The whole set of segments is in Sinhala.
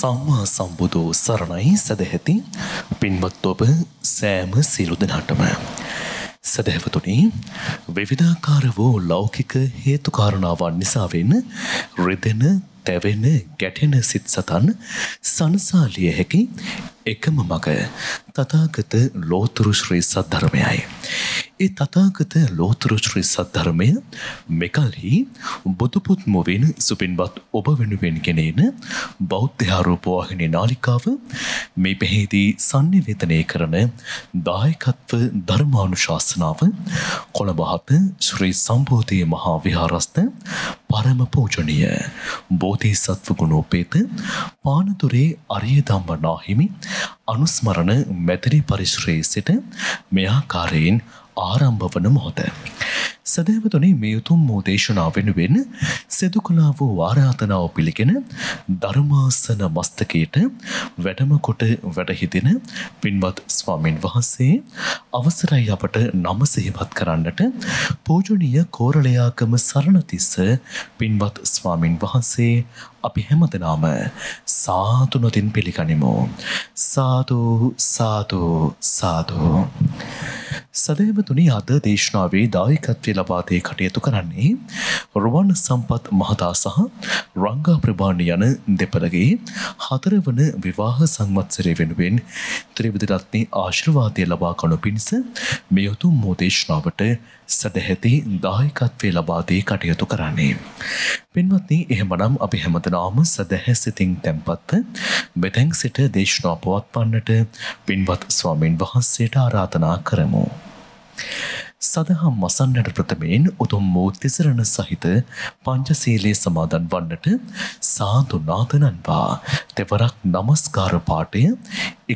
සම්මා සම්බුදු සරණයි සැදැහැති පින්වත් ඔබ සෑම සියලු දෙනාටම. සැදැහැවතුනි විවිධාකාර වූ ලෞකික හේතුකාරණාවන් නිසාවෙන් රිදෙන තැවෙන ගැටෙන සිත් සතන් සංසාලිය හැකි එකම මග තතාගත ලෝතුරු ශ්‍රී සද්ධර්මයයි. ඒ තතාගත ලෝතුරශ්‍රී සද්ධර්මය මෙකල්හි බුදුපුත් මොවෙන සුපින්වත් ඔබ වෙනුවෙන් කෙනේන බෞද්ධහාරූපවාහිනය නාලිකාව මේ පෙහේදී සන්නිවේතනය කරන දායකත්ව ධර්මානුශාසනාව කොළඹහත ශ්‍රී සම්බෝධය මහා විහාරස්ත පරම පූජනය බෝධී සත්ව ගුණෝපේත පානතුරේ අරිය දම්බනාහිමි අනුස්මරණ මැතරි පරිශ්‍රයේ සිට මෙයාකාරයෙන් ආරම්භ වන මොහොත. සදෑවතුනේ මේ උතුම් වූ දේශනා වෙනුවෙන් සිදු කලා වූ වාරාතනාව පිළිගෙන ධර්මාසන මස්තකයට වැඩම කොට වැඩහිදෙන පින්වත් ස්වාමින් වහන්සේ අවසරයි අපට නම සෙහිපත් කරන්නට පූජනීය කෝරලයාකම සරණතිස්ස පින්වත් ස්වාමින් වහන්සේ අපි හැමදනාම සාතුනොතින් පිළිගනිමෝ. සාධූ සාධූ සාධූ. සදෑමතුනි අද දේශනාවේ දායකත්වය ලබාදේ කටයුතු කරන්නේ රුවන් සම්පත් මහතා සහ රංගා ප්‍රභාණ යන දෙපළගේ හතරවන විවාහ සංවත්සරය වෙනුවෙන් ත්‍රිවිධරත්නී ආශිර්වාදය ලබා කනු පිණිස මෙයුතුම් මෝදේශනාවට සැදැහැති දායකත්වේ ලබාදී කටයුතු කරන්නේ. පින්වත්නී එහෙමනම් අපි හැමතනාම සැදැහැ සිතින් තැම්පත්ව මෙතැන් සිට දේශනා පුවත් පන්නට පින්වත් ස්වාමීන් වහන්සේට ආරාධනා කරමු. සදහම් මසන්නට ප්‍රථමයෙන් උතුම් වූ තිසරණ සහිත පංචසීලයේ සමාදන් වන්නට සාදු නාතනන්වා තෙවරක් নমස්කාර පාඨය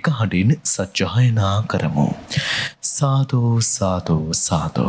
එක හඬින් සජ්ජායනා කරමු සාදු සාදු සාදු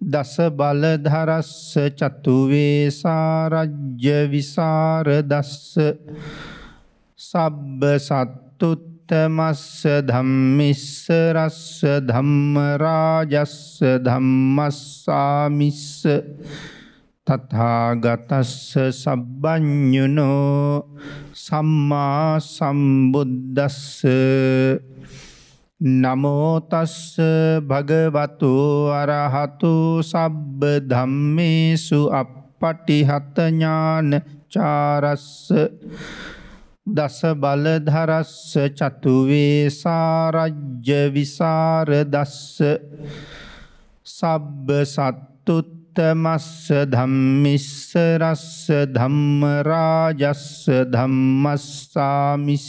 දස බල ධරස්ස චතු වේසාරජ්‍ය විසර දස්ස සබ්බ සත්තුත්තමස්ස ධම්මිස්ස රස්ස ධම්ම රාජස්ස ධම්මස්සාමිස්ස තථාගතස්ස සබ්බඤුනෝ සම්මා සම්බුද්දස්ස නමෝතස්ස භගවතු අරහතු සබ්බ ධම්මේසු අපපටිහතඥාන චාරස්ස දස බලධරස්ස චතුවේ සාරජ්‍ය විසාර දස්ස සබ්බ සත්තුත්තමස්ස ධම්මිස්ස රස්ස ධම්මරාජස්ස ධම්මස්සාමිස්ස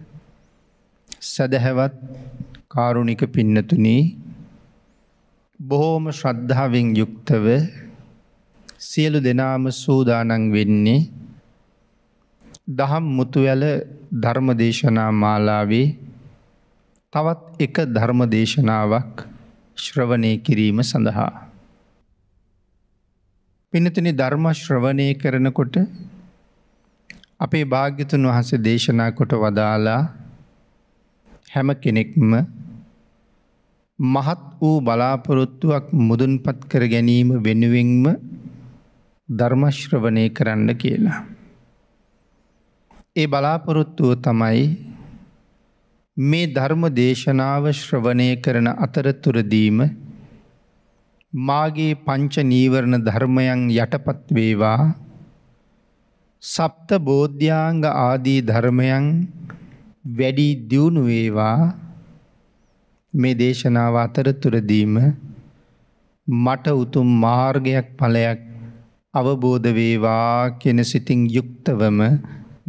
සැදැහැවත් කාරුණික පින්නතුනී බොහෝම ශ්‍රද්ධාවෙන් යුක්තව සියලු දෙනාම සූදානන් වෙන්නේ දහම් මුතුවැල ධර්මදේශනා මාලාවේ තවත් එක ධර්මදේශනාවක් ශ්‍රවණය කිරීම සඳහා. පිනතිනි ධර්ම ශ්‍රවණය කරනකොට අපේ භාග්‍යතුන් වහන්සේ දේශනා කොට වදාලා හැම කෙනෙක්ම මහත් වූ බලාපොරොත්තුවක් මුදුන්පත් කර ගැනීම වෙනුවෙන්ම ධර්මශ්‍රවනය කරන්න කියලා. ඒ බලාපොරොත්තුව තමයි මේ ධර්ම දේශනාව ශ්‍රවණය කරන අතරතුරදීම මාගේ පංච නීවරණ ධර්මයන් යටපත් වේවා සප්ත බෝධ්‍යාංග ආදී ධර්මයන් වැඩි දියුණු වේවා මේ දේශනාව අතරතුරදීම මට උතුම් මාර්ගයක් ඵලයක් අවබෝධ වේවා කෙන සිතින් යුක්තවම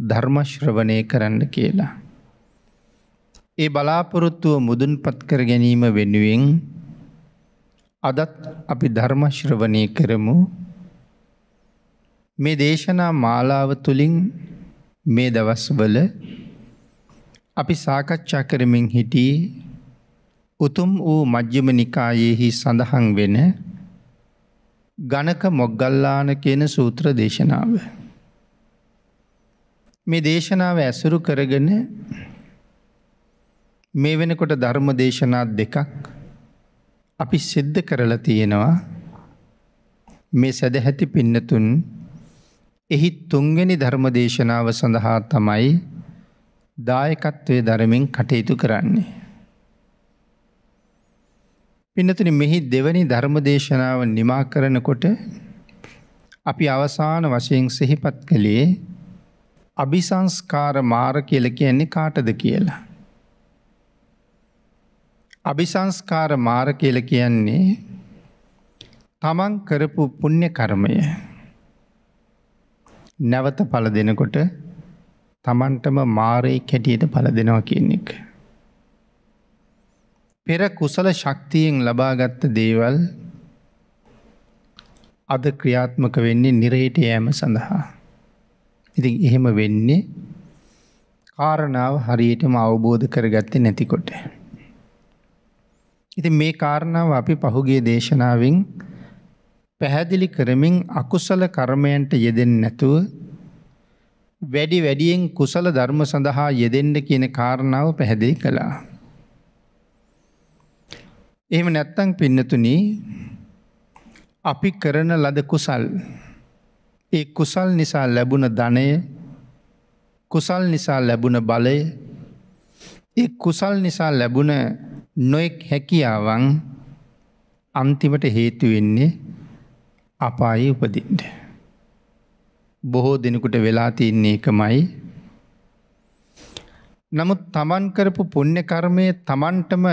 ධර්මශ්‍රවණය කරන්න කියලා. ඒ බලාපොරොත්තුව මුදුන්පත් කර ගැනීම වෙනුවෙන් අදත් අපි ධර්මශ්‍රවණය කරමු මේ දේශනා මාලාව තුළින් මේ දවස්වල අපි සාකච්ඡා කරමින් හිටියේ උතුම් වූ මජ්්‍යම නිකායෙහි සඳහන් වෙන ගණක මොග්ගල්ලාන කියන සූත්‍ර දේශනාව. මේ දේශනාව ඇසුරු කරගෙන මේ වෙනකොට ධර්ම දේශනා දෙකක් අපි සිද්ධ කරලා තියෙනවා මේ සැදැහැති පින්නතුන් එහි තුන්ගනි ධර්ම දේශනාව සඳහා තමයි දායකත්වය දරමින් කටයුතු කරන්නේ. පිනතුන මෙහි දෙවැනි ධර්මදේශනාව නිමා කරනකොට අපි අවසාන වශයෙන් සිහිපත් කළේ අභිසංස්කාර මාර කියල කියන්නේ කාටද කියලා. අභිසංස්කාර මාර කියල කියන්නේ තමන් කරපු පුුණ්‍ය කර්මය නැවත පල දෙනකොට තමන්ටම මාරය කැටියට පල දෙනවා කියන්නේෙක්. පෙර කුසල ශක්තියෙන් ලබාගත්ත දේවල් අද ක්‍රියාත්මක වෙන්නේ නිරේට යෑම සඳහා. ඉති එහෙම වෙන්නේ කාරණාව හරියටම අවබෝධ කරගත්තේ නැතිකොට. ඉති මේ කාරණාව අපි පහුගේ දේශනාවෙන් පැහැදිලි කරමින් අකුසල කර්මයන්ට යෙදෙන් නැතුව වැඩි වැඩියෙන් කුසල ධර්ම සඳහා යෙදෙන්න කියන කාරණාව පැහැදිලි කළා. එහෙම නැත්තං පින්නතුනී අපි කරන ලද කුසල් ඒ කුසල් නිසා ලැබුණ ධනය කුසල් නිසා ලැබුණ බලය ඒ කුසල් නිසා ලැබුණ නොෙක් හැකියාවන් අන්තිමට හේතුවෙන්නේ අපායේ උපදින්ට. බොහෝ දෙනෙකුට වෙලා තියන්නේ එකමයි. නමුත් තමන් කරපු පුණ්‍ය කර්මය තමන්ටම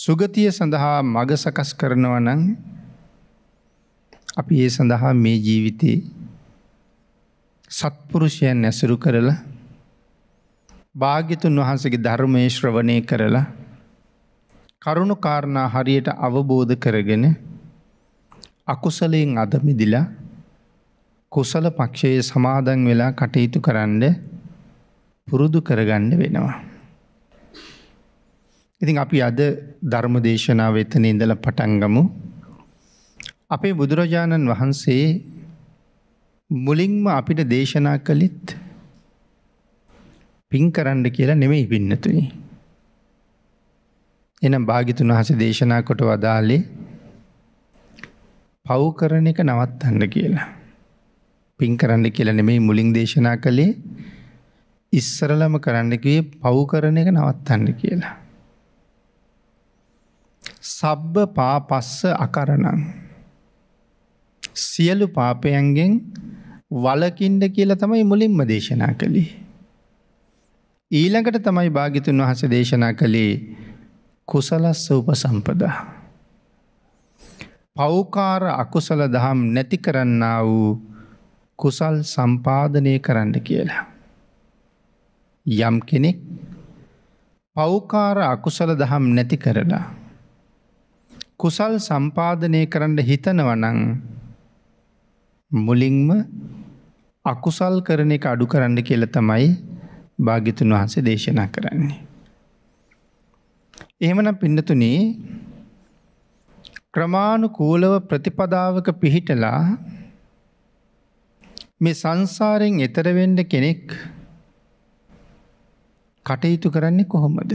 සුගතිය සඳහා මග සකස් කරනවා නම් අපි ඒ සඳහා මේ ජීවිතේ සත්පුරුෂයන් ඇසුරු කරලා භාග්‍යතුන් වහන්සගේ ධර්මය ශ්‍රවණය කරලා කරුණු කාරණා හරියට අවබෝධ කරගෙන අකුසලයෙන් අදමිදිලා කුසල පක්ෂයේ සමාදන් වෙලා කටයුතු කරන්න පුරුදු කරගන්න වෙනවා. ඉතින් අපි අද ධර්ම දේශනාව එතන ඉඳල පටන්ගමු. අපේ බුදුරජාණන් වහන්සේ මුලින්ම අපිට දේශනා කළිත් පින් කරන්න කියලා නෙමෙයි පින්නතුනි. එනම් භාගිතුන් වහස දේශනා කොට වදාලේ පව් කරන එක නවත්තන්න කියලා. පින් කරන්න කියලා නෙමෙයි මුලින් දේශනා කළේ ඉස්සරලම කරන්න කිව්වේ පව් කරන එක නවත්තන්න කියලා. සබ්බ පාපස්ස අකරණං සියලු පාපයන්ගෙන් වලකින්ඩ කියලා තමයි මුලින්ම දේශනා කළේ. ඊළඟට තමයි භාගිතුන් වහස දේශනා කළේ කුසලස්ස උපසම්පදා. පෞකාර අකුසල දහම් නැති කරන්න වූ කුසල් සම්පාධනය කරන්න කියලා. යම් කෙනෙක් පෞකාර අකුසල දහම් නැති කරලා. කුසල් සම්පාධනය කරන්න හිතනවනං මුලින්ම අකුසල් කරන එක අඩු කරන්න කියල තමයි භාගිතුන් වහන්සේ දේශනා කරන්නේ. එහෙමන පින්නතුනේ ක්‍රමාණු කූලව ප්‍රතිපදාවක පිහිටලා මේ සංසාරයෙන් එතර වෙන්න කෙනෙක් කටයුතු කරන්නේ කොහොමද?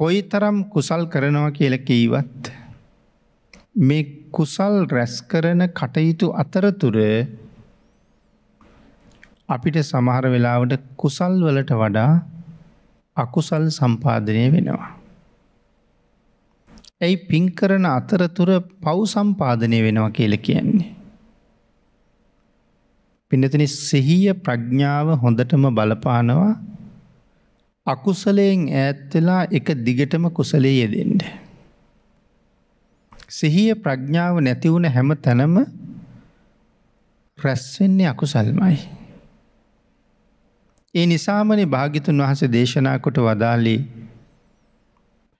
කොයිතරම් කුසල් කරනවා කියලා කීවත් මේ කුසල් රැස් කරන කටයුතු අතරතුර අපිට සමහර වෙලාවට කුසල් වලට වඩා අකුසල් සම්පාදනය වෙනවා. ඇයි පින් කරන අතරතුර පව් සම්පාදනය වෙනවා කියල කියන්නේ. පිනතින සිහිය ප්‍රඥාව හොඳටම බලපානවා අකුසලයෙන් ඈත්වෙලා එක දිගටම කුසලේ යෙදෙන්ට. සිහිය ප්‍රඥාව නැතිවුණ හැම තැනම රැස්වෙන්නේ අකුසල්මයි. ඒ නිසාමනේ භාගිතුන් වහස දේශනා කොට වදාලී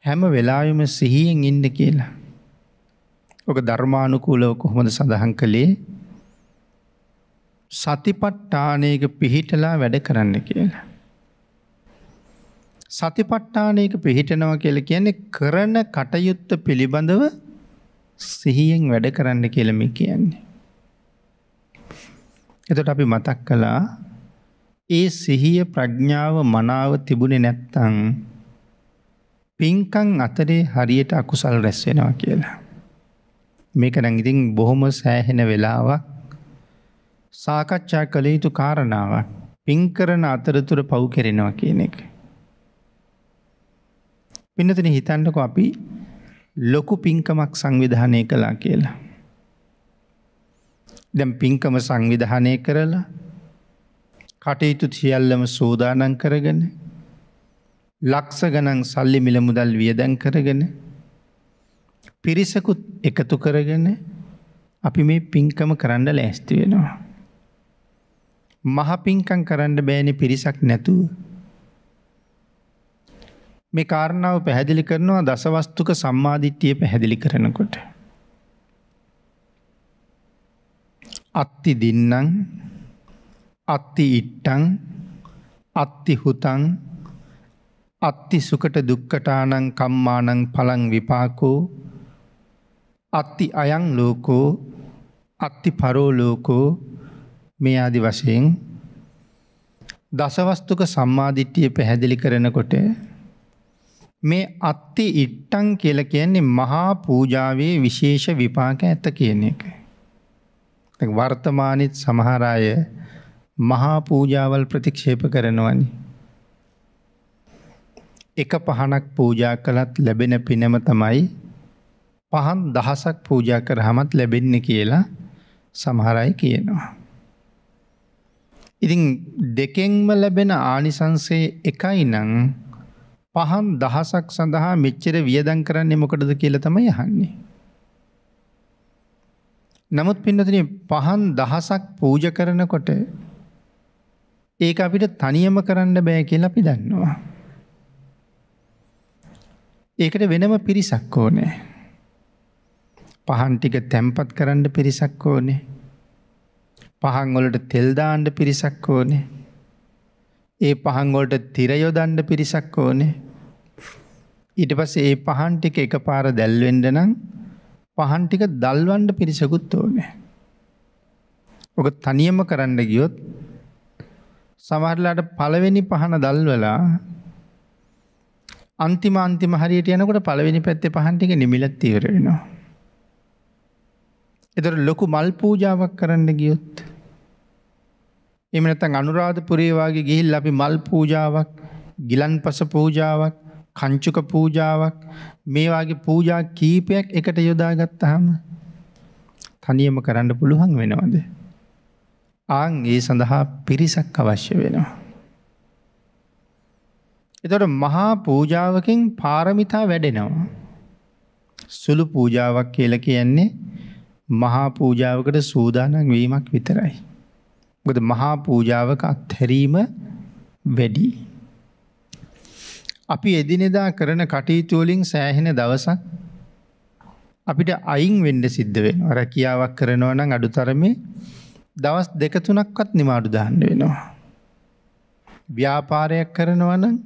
හැම වෙලාවෙම සිහියෙන් ඉන්න කියලා. ඔක ධර්මානුකූලව කොහොමද සඳහන් කළේ? සතිපට්ඨානයක පිහිටලා වැඩ කරන්න කියලා. සතිපට්ඨානයක පිහිටනවා කියලා කියන්නේ කරන කටයුත්ත පිළිබඳව සිහියෙන් වැඩ කරන්න කියලා මේ කියන්නේ. එතකොට අපි මතක් කළා ඒ සිහිය ප්‍රඥාව මනාව තිබුණේ නැත්නම් පින්කං අතරේ හරියට අකුසල් රැස්වෙනවා කියලා. මේක නැගිතින් බොහොම සෑහෙන වෙලාවක් සාකච්ඡා කළ යුතු කාරණාවක් පින්කරන අතරතුර පව් කෙරෙනවා කියන එක. පින්නතින හිතන්නක අපි ලොකු පින්කමක් සංවිධානය කලා කියලා. දැම් පින්කම සංවිධානය කරලා කටයුතු සියල්ලම සූදානන් කරගෙන ලක්ස ගනන් සල්ලි මිලමුදල් වියදැන් කරගෙන පිරිසකුත් එකතු කරගෙන අපි මේ පින්කම කරන්න ලෑස්ති වෙනවා. මහපින්කං කරන්න බෑනි පිරිසක් නැතුව. මේ කාරණාව පැහැදිලි කරනවා දසවස්තුක සම්මාධිට්්‍යිය පැහැදිලි කරනකොට. අත්ති දින්නං අත්ති ඉට්ටං අත්ති හුතං අත්ති සුකට දුක්කටානං කම්මානං පලං විපාකෝ අත්ති අයං ලෝකෝ අත්ති පරෝලෝකෝ මේ ආදි වශයෙන් දසවස්තුක සම්මාධිට්ටිය පැහැදිලි කරනකොට මේ අත්ති ඉට්ටන් කියල කියන්නේ මහා පූජාවේ විශේෂ විපාක ඇත කියන එක. වර්තමානත් සමහරාය මහා පූජාවල් ප්‍රතික්ෂේප කරනවනි. එක පහනක් පූජා කළත් ලැබෙන පිනම තමයි පහන් දහසක් පූජා කරහමත් ලැබෙන්න කියලා සමහරයි කියනවා. ඉතින් දෙකෙන්ම ලැබෙන ආනිසන්සේ එකයි නං පහන් දහසක් සඳහා මෙච්චර වියදන් කරන්නේ මොකටද කියල තමයි යහන්නේ. නමුත් පින්නතින පහන් දහසක් පූජ කරනකොට ඒක අපිට තනියම කරන්න බෑ කියලා අපි දන්නවා. ඒකට වෙනම පිරිසක් ඕනේ. පහන් ටික තැම්පත් කරන්න පිරිසක් ඕනේ. පහන් වලට තෙල් දාන්න පිරිසක් ඕනේ. ඒ පහන් වලට තිර යොදන්න පිරිසක් ඕනේ. ඊට පස්සේ ඒ පහන් ටික එකපාර දැල්වෙන්න නම් පහන් ටික දල්වන්න පිරිසකුත් ඕනේ. ඔක තනියම කරන්න ගියොත් සමහරලාට පළවෙනි පහන දල්වලා අන්තිම අන්තිම හරියට යනකොට පළවෙනි පැත්තේ පහන් ටික නිමිලත් ඉවර වෙනවා. ඒතර ලොකු මල් පූජාවක් කරන්න ගියොත් එහෙම නැත්නම් අනුරාධපුරේ වාගේ ගිහිල්ලා අපි මල් පූජාවක්, ගිලන්පස පූජාවක්, කංචුක පූජාවක් මේ වාගේ පූජා කීපයක් එකට යොදාගත්තාම තනියම කරන්න පුළුවන් වෙනවද? ආන් ඒ සඳහා පිරිසක් අවශ්‍ය වෙනවා. එතකොට මහා පූජාවකින් පාරමිතා වැඩෙනවා. සුළු පූජාවක් කියලා කියන්නේ මහා පූජාවකට සූදානම් වීමක් විතරයි. ගොද මහා පූජාවක අත්හැරීම වැඩි. අපි එදිනෙදා කරන කටයුතුවලින් සෑහෙන දවසක් අපිට අයින් වෙන්ඩ සිද්ධ වෙන රැකියාවක් කරනවා නම් අඩුතරමේ දවස් දෙක තුනක්වත් නිමාඩු දාන්න වෙනවා. ව්‍යාපාරයක් කරනවනම්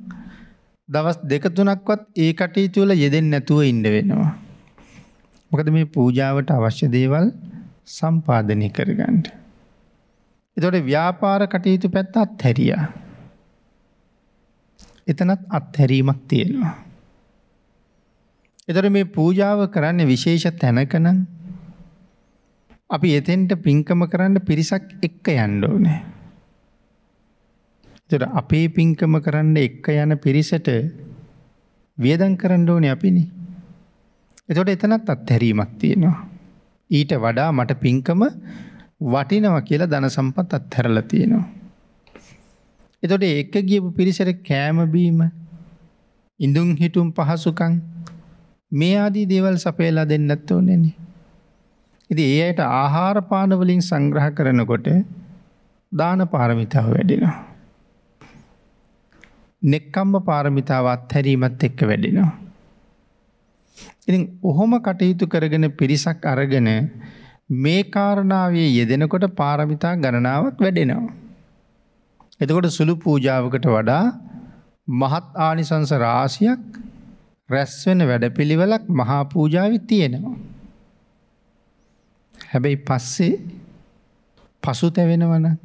දවස් දෙක තුනක්වත් ඒ කටයුතු වල යෙදෙන්නේ නැතුව ඉන්න වෙනවා. මොකද මේ පූජාවට අවශ්‍ය දේවල් සම්පාදනය කරගන්න. එතකොට ව්‍යාපාර කටයුතු පැත්ත අත්හැරියා. එතනත් අත්හැරීමක් තියෙනවා. එතකොට මේ පූජාව කරන්නේ විශේෂ තැනක නම් අපි එතෙන්ට පින්කම කරන්න පිරිසක් එක්ක යන්න ඕනේ. ඒතර අපේ පින්කම කරන්න එක්ක යන පිරිසට වියදම් කරන්න ඕනේ අපිනේ. එතකොට එතනත් අත්හැරීමක් තියෙනවා. ඊට වඩා මට පින්කම වටිනවා කියලා ධන සම්පත් අත්හැරලා තියෙනවා. එතකොට එක්ක ගියපු පිරිසට කෑම බීම ඉඳුන් හිටුම් පහසුකම් මේ ආදී දේවල් සපයලා දෙන්නත් ඕනේනේ. ඉතින් ඒ අයට ආහාර පාන වලින් සංග්‍රහ කරනකොට දාන පාරමිතාව වැඩෙනවා. නෙක්කම්ම පාරමිතාව අත්හැරීමත් එක්ක වැඩෙනවා. ඉතින් ඔහොම කටයුතු කරගෙන පිරිසක් අරගෙන මේ කාරණාවේ යෙදෙනකොට පාරමිතා ගණනාවක් වැඩෙනවා. එතකොට සුළු පූජාවකට වඩා මහත් ආනිසංස රාශියක් රැස්වෙන වැඩපිළිවෙලක් මහා පූජාවි තියෙනවා. හැබැයි පස්සේ පසු තැවෙනවන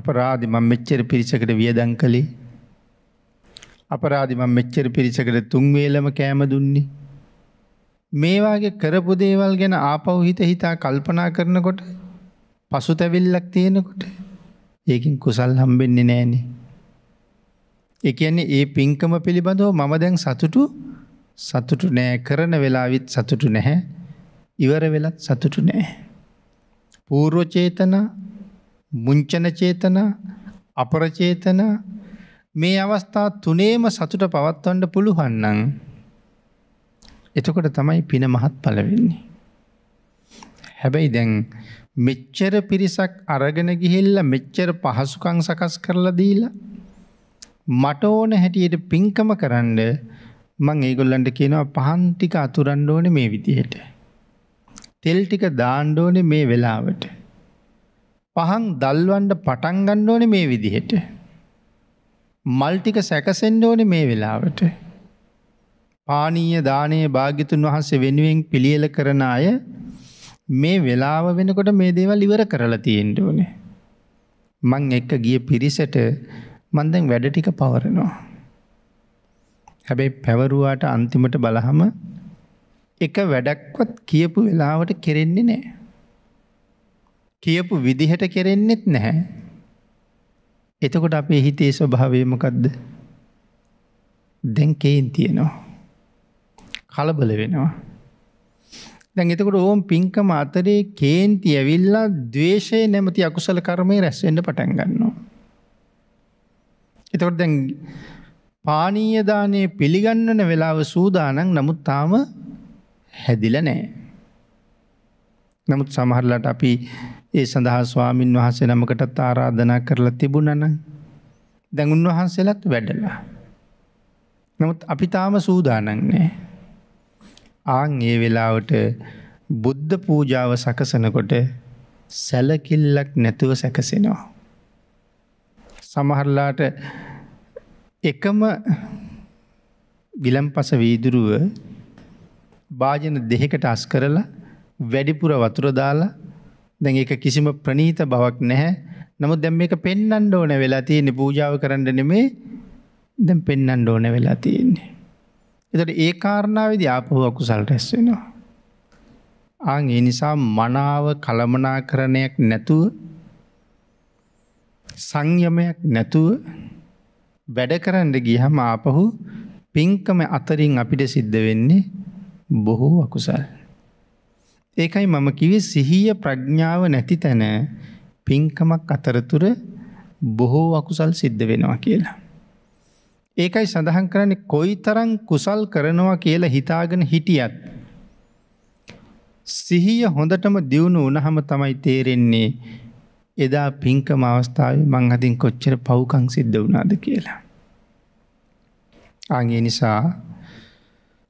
අපරාධි මං මෙච්චර පිරිසකට වියදං කළේ. අපරාධි මං මෙච්චර පිරිසකට තුන්වේලම කෑම දුන්නේ. මේවාගේ කරපු දේවල් ගැන ආපව් හිත හිතා කල්පනා කරනකොට පසු තැවිල්ලක් තියෙනකොට ඒකින් කුසල් හම්බෙන්නේ නෑනේ. එකන්නේ ඒ පින්කම පිළිබඳව මම දැන් සතුටු සතුටු නෑ කරන වෙලාවිත් සතුටු නැහැ ඉවර වෙලත් සතුටු නෑ. පූර්ෝචේතනා මුංචන චේතනා, අපරචේතනා මේ අවස්ථා තුනේම සතුට පවත්වන්න පුළුවන් නම් එතකොට තමයි පින මහත්ඵල වෙන්නේ. හැබැයි දැන් මෙච්චර පිරිසක් අරගෙන ගිහිල්ලා මෙච්චර පහසුකම් සකස් කරලා දීලා මට ඕන හැටියට පින්කම කරන්න මං ඒගොල්ලන්ට කියනවා පහන් ටික අතුරන්න ඕනේ මේ විදිහට. තෙල් ටික දාන්න ඕනේ මේ වෙලාවට. පහන් දල්වන්ඩ පටන් ගන්න ඕනේ මේ විදිහට. මල් ටික සැකසෙන්න ඕනේ මේ වෙලාවට. පානීය දානයේ භාග්‍යතුන් වහන්සේ වෙනුවෙන් පිළියෙල කරන අය මේ වෙලාව වෙනකොට මේ දේවල් ඉවර කරලා තියෙන්න ඕනේ. මං එක්ක ගිය පිරිසට මං දැන් වැඩ ටික පවරනවා. හැබැයි පැවරුවාට අන්තිමට බලහම එක වැඩක්වත් කියපු වෙලාවට කෙරෙන්නේ නෑ. කියපු විදිහට කෙරෙන්නෙත් නැහැ. එතකොට අපේ හිතේ ස්වභාවයමකක්ද. දැන්කයින් තියෙනවා. කලබල වෙනවා. දැන් එතකොට ඕම් පින්කම අතරේ කේන්ති ඇවිල්ලා දවේශය නැමති අකුසල කරමය රැස්වෙන්ට පටන් ගන්නවා. එතකොට දැන් පානීයදානය පිළිගන්නන වෙලාව සූදානන් නමුත් තාම හැදිල නෑ. නමුත් සමහරලට අපි ඒ සඳහා ස්වාමින් වහන්සේ නමකටත් ආරාධනා කරලා තිබුණන දැන් උන්වහන්සේලත් වැඩලා. නමුත් අපිතාම සූදානන්නේ. ආං ඒ වෙලාවට බුද්ධ පූජාව සකසනකොට සැලකිල්ලක් නැතුව සැකසෙනවා. සමහරලාට එකම ගිලම්පස වීදුරුව භාජන දෙහෙකට අස් කරලා වැඩිපුර වතුරදාලා දැන් ඒක කිසිම ප්‍රනීත බවක් නැහැ. නමුත් දැන් මේක පෙන්වන්න ඕන වෙලා තියෙන්නේ පූජාව කරන්න නෙමෙයි දැන් පෙන්වන්න ඕන වෙලා තියෙන්නේ. ඒතර ඒ කාරණාවේදී ආපහු අකුසල් රැස් වෙනවා. ආන් ඒ නිසා මනාව කලමනාකරණයක් නැතුව සංයමයක් නැතුව වැඩ කරන්න ගියහම ආපහු පින්කම අතරින් අපිට සිද්ධ වෙන්නේ බොහෝ අකුසල්. ඒකයි මම කිව්වේ සිහිය ප්‍රඥාව නැති තැන පින්කමක් අතරතුර බොහෝ අකුසල් සිද්ධ වෙනවා කියලා. ඒකයි සඳහන් කරන්නේ කොයි තරං කුසල් කරනවා කියලා හිතාගෙන හිටියත්. සිහිය හොඳටම දියුණු උනහම තමයි තේරෙන්නේ එදා පින්කම අවස්ථාව මංහතින් කොච්චර පවුකං සිද්ධ වුණාද කියලා. අගේ නිසා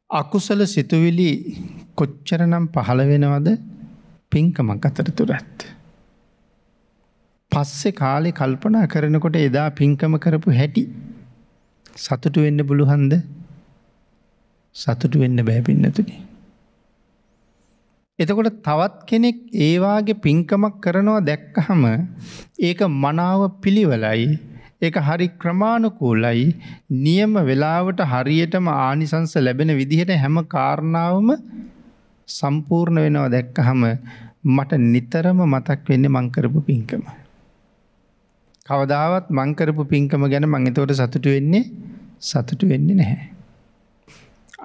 අකුසල සිතුවිලි කොච්චරනම් පහළ වෙනවද පින්කමක් අතරතුරත්. පස්සෙ කාලෙ කල්පනා කරනකොට එදා පින්කම කරපු හැටි සතුටු වෙන්න බුළුහන්ද සතුටු වෙන්න බැපින්නතුනි. එතකොට තවත් කෙනෙක් ඒවාගේ පින්කමක් කරනවා දැක්කහම ඒක මනාව පිළිවලයි ඒක හරි ක්‍රමාණුකූලයි නියම වෙලාවට හරියටම ආනිසංස ලැබෙන විදිහට හැම කාරණාවම සම්පූර්ණ වෙනවා දැක්කහම මට නිතරම මතක් වෙන්නේ මං කරපු පින්කම. කවදාවත් මං කරපු පින්කම ගැන මං එතකොට සතුටු වෙන්නේ සතුටු වෙන්නේ නැහැ.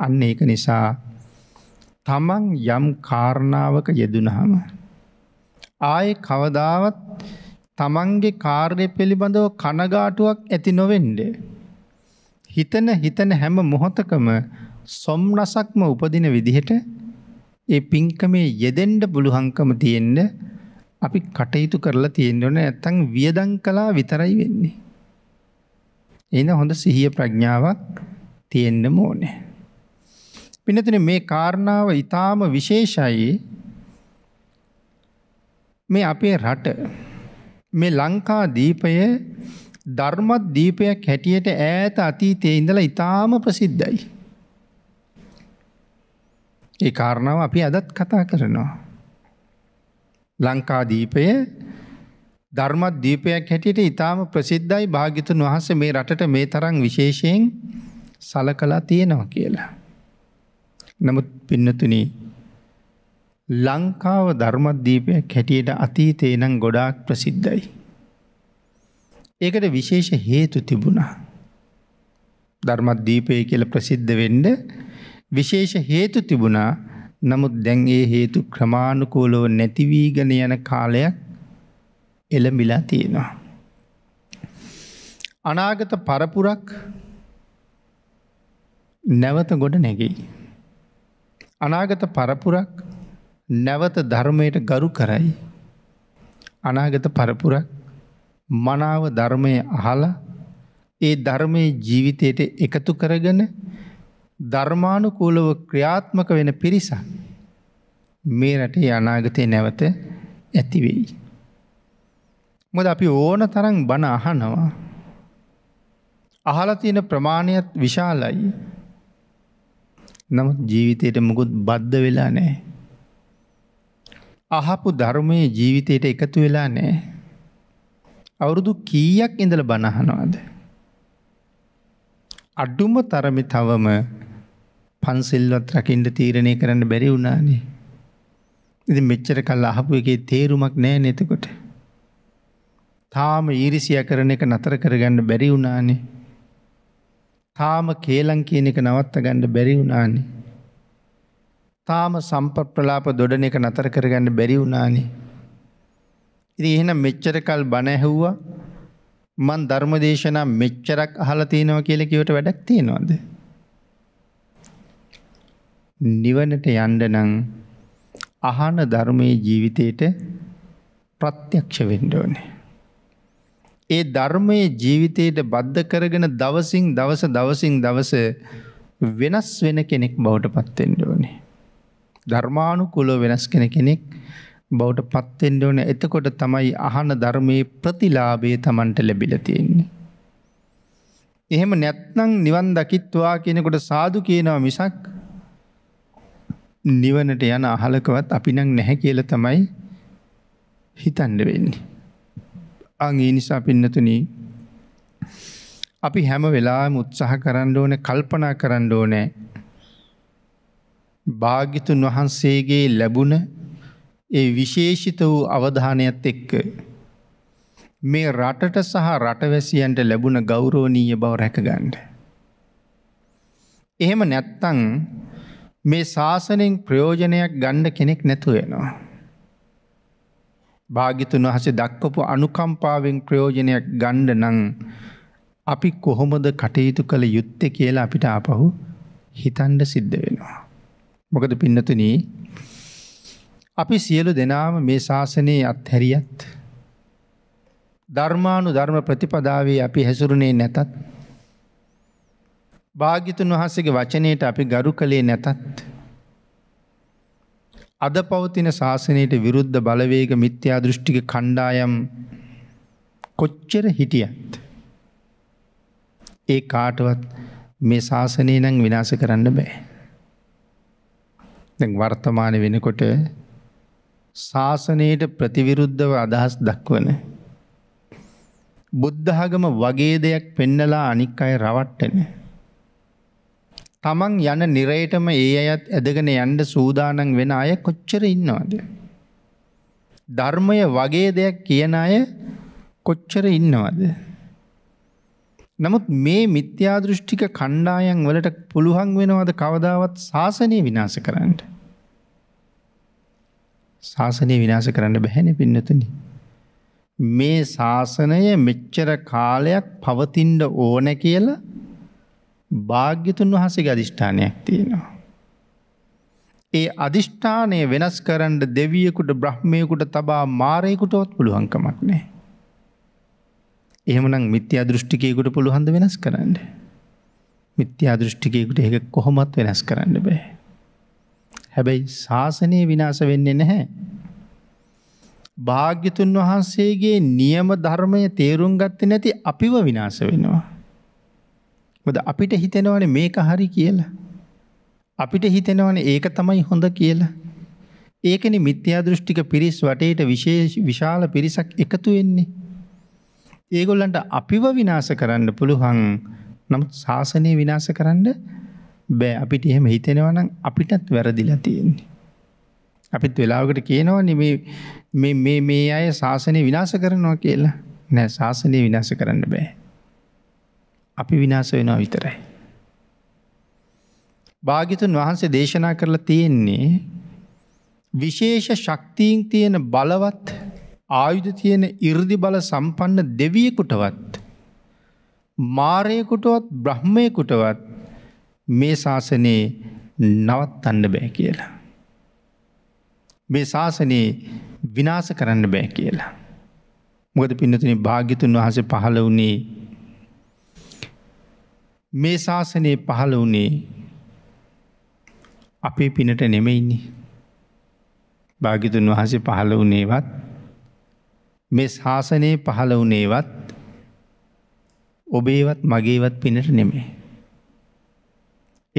අන්න ඒක නිසා තමන් යම් කාරණාවක යෙදුනහම ආයේ කවදාවත් තමන්ගේ කාර්ය පිළිබඳව කනගාටුවක් ඇති නොවෙන්ඩ. හිතන හිතන හැම මොහොතකම සොම්නසක්ම උපදින විදිහට ඒ පින්කමේ යෙදෙන්ඩ පුළුහංකම තියෙන්න අපි කටයුතු කරලා තියෙන්ඩන ඇත්තං වියදං කලා විතරයි වෙන්නේ. එන හොඳ සිහිය ප්‍රඥාවක් තියෙන්න්න මෝනෑ. පිනතින මේ කාරණාව ඉතාම විශේෂයි මේ අපේ රට මේ ලංකා දීපය ධර්මත් දීපයක් හැටියට ඈත අතීතය ඉඳලා ඉතාම ප්‍රසිද්ධයි. ඒ කාරණාව අපි අදත් කතා කරනවා. ලංකාදීපය ධර්මත් දීපයක් හැටියට ඉතාම ප්‍රසිද්ධයි භාගිතුන් වහස මේ රටට මේ තරං විශේෂයෙන් සලකලා තියෙනවා කියලා. නමුත් පින්නතුනි ලංකාව ධර්මද්දීපයක් හැටියට අතීතේ නම් ගොඩාක් ප්‍රසිද්ධයි. ඒකට විශේෂ හේතු තිබුණා. ධර්මද්දීපය කියල ප්‍රසිද්ධ වෙන්ඩ විශේෂ හේතු තිබුණා නමුත් දැන් ඒ හේතු ක්‍රමාණුකූලව නැතිවීගෙන යන කාලයක් එළඹිලා තියෙනවා. අනාගත පරපුරක් නැවත ගොඩ නැගෙයි. අනාගත පරපුරක් නැවත ධර්මයට ගරු කරයි. අනාගත පරපුරක් මනාව ධර්මය අහලා ඒ ධර්මය ජීවිතයට එකතු කරගෙන ධර්මානුකූලව ක්‍රියාත්මක වෙන පිරිසක් මේ රටේ අනාගතය නැවත ඇතිවෙයි. මොද අපි ඕන තරන් බණ අහනවා. අහලා තියෙන ප්‍රමාණයත් විශාලයි. නමුත් ජීවිතයට මුකුත් බද්ධ වෙලා නෑ. අහපු ධර්මයේ ජීවිතයට එකතු වෙලා නෑ. අවුරුදු කීයක් ඉඳල බණහනවාද. අඩුම තරමි තවම පන්සිල්වත් රකිින්ට තීරණය කරන්න බැරි වුණානේ. ඉති මෙච්චර කල් අහපු එකේ තේරුමක් නෑ නෙතකොට. තාම ඊරිසිය කරන එක නතර කරගන්න බැරි වුණානේ. තාම කේලං කියන එක නවත්ත ගණ්ඩ බැරි වුණානි. තාම සම්පර් ප්‍රලාප දොඩන එක නතර කරගන්න බැරි වුණානි. ඉරි එහෙනම් මෙච්චර කල් බණැහැව්වා මන් ධර්මදේශනා මෙච්චරක් අහල තියෙනව කියල කිවට වැඩක් තියෙනවාද. නිවනට යන්න නම් අහන ධර්මයේ ජීවිතේට ප්‍රත්‍යක්ෂ වෙන්න ඕනේ. ඒ ධර්මයේ ජීවිතයට බද්ධ කරගෙන දවසින් දවස දවසින් දවස වෙනස් වෙන කෙනෙක් බවට පත් වෙන්න ඕනේ. ධර්මානුකූලව වෙනස් කෙන කෙනෙක් බවට පත් වෙන්න ඕනේ. එතකොට තමයි අහන ධර්මයේ ප්‍රතිලාභය Tamanට ලැබිලා තියෙන්නේ. එහෙම නැත්නම් නිවන් දකිත්වා කියනකොට සාදු කියනවා මිසක් නිවනට යන අහලකවත් අපි නං නැහැ කියල තමයි හිතන්ඩ වෙන්නේ. අගේ නිසා පින්නතුන අපි හැම වෙලා මුත්සාහ කරන්න ඕන කල්පනා කරන්න ඕනෑ භාගිතුන් වහන්සේගේ ලැබුණ ඒ විශේෂිත වූ අවධානයත් එක්ක මේ රටට සහ රටවැසියන්ට ලැබුණ ගෞරෝණීය බව රැකගන්න. එහෙම නැත්තං මේ ශාසනයෙන් ප්‍රයෝජනයක් ගණ්ඩ කෙනෙක් නැතුවෙනවා. භාගිතුන් වහසේ දක්වපු අනුකම්පාවෙන් ප්‍රයෝජනයක් ගණ්ඩ නං අපි කොහොමද කටයුතු කළ යුත්තේ කියලා අපිට අපහු හිතන්ඩ සිද්ධ වෙනවා. මොකද පින්නතුන අපි සියලු දෙනාම මේ ශාසනයේ අත්හැරියත් ධර්මානු ධර්ම ප්‍රතිපදාවේ අපි හැසුරුණේ නැතත් භාගිතුන් වහන්සේගේ වචනයට අපි ගරු කළේ නැතත්. අද පවතින ශාසනයට විරුද්ධ බලවේග මිත්‍යා දෘෂ්ටික කණ්ඩායම් කොච්චර හිටියත්. ඒ කාටවත් මේ ශාසනය නං විනාස කරන්න බෑ. දැන් වර්තමාන වෙනකොට ශාසනයට ප්‍රතිවිරුද්ධව අදහස් දක්වන. බුද්ධහගම වගේ දෙයක් පෙන්නලා අනික් අය රවට්ටන. තමන් යන නිරයටම ඒ අයත් ඇදගෙන යන්ඩ සූදානන් වෙන අය කොච්චර ඉන්නවාද. ධර්මය වගේ දෙයක් කියන අය කොච්චර ඉන්නවද. නමුත් මේ මිත්‍යාදෘෂ්ටික කණ්ඩායන් වලට පුළුවන් වෙනවද කවදාවත් ශාසනය විනාස කරන්න. ශාසනය විනාස කරන්න බැහැන පින්නතුන. මේ ශාසනය මෙච්චර කාලයක් පවතින්ඩ ඕන කියලා භාග්‍යතුන් වහසේ අධිෂ්ඨානයක් තියෙනවා. ඒ අධිෂ්ඨානය වෙනස් කරන්න දෙවියකුට බ්‍රහ්මයකුට තබා මාරයකුටවත් පුළුවන්කමක් නෑ. එහමනම් මිත්‍ය අදෘෂ්ටිකයකුට පුළුහන්ද වෙනස් කරන්න. මිත්‍ය අදෘෂ්ටිකයකුට ඒක කොහොමත් වෙනස් කරන්න බෑ. හැබැයි ශාසනය විනාස වෙන්නේ නැහැ. භාග්‍යතුන් වහන්සේගේ නියම ධර්මය තේරුම් ගත්ත නැති අපිව විනාස වෙනවා. මොකද අපිට හිතෙනවනේ මේක හරි කියලා. අපිට හිතෙනවනේ ඒක තමයි හොඳ කියලා. ඒකනේ මිත්‍යා දෘෂ්ටික පිරිස් වටේට විශේෂ විශාල පිරිසක් එකතු වෙන්නේ. ඒගොල්ලන්ට අපිව විනාශ කරන්න පුළුවන්. නමුත් ශාසනය විනාශ කරන්න බෑ අපිට එහෙම හිතෙනවා නම් අපිටත් වැරදිලා තියෙන්නේ. අපිත් වෙලාවකට කියනවනේ මේ මේ මේ මේ අය ශාසනය විනාශ කරනවා කියලා. නෑ ශාසනය විනාශ කරන්න බෑ. අපි විනාස වෙනවා විතරයි. භාගිතුන් වහන්සේ දේශනා කරලා තියෙන්නේ විශේෂ ශක්තිීන් තියෙන බලවත් ආයුධ තියෙන ඉර්දි බල සම්පන්න දෙවියකුටවත් මාරයකුටවත් බ්‍රහ්මයකුටවත් මේ ශාසනයේ නවත් අන්න බෑ කියලා. මේ ශාසනයේ විනාස කරන්න බෑ කියලා. මොකද පින්නතුනි භාග්‍යතුන් වහස පහළ වනේ මේ ශාසනයේ පහළ වනේ අපේ පිනට නෙමෙයින්නේ. භාගිතුන් වහසේ පහළ වනේවත් මේ ශාසනයේ පහළ වනේවත් ඔබේවත් මගේවත් පිනට නෙමේ.